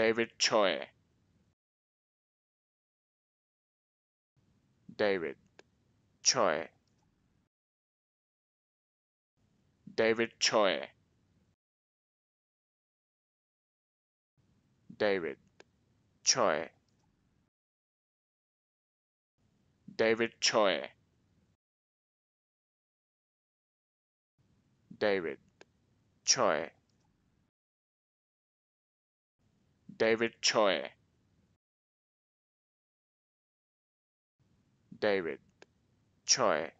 David Choi. David Choi. David Choi. David Choi. David Choi. David Choi. David Choi. David Choi.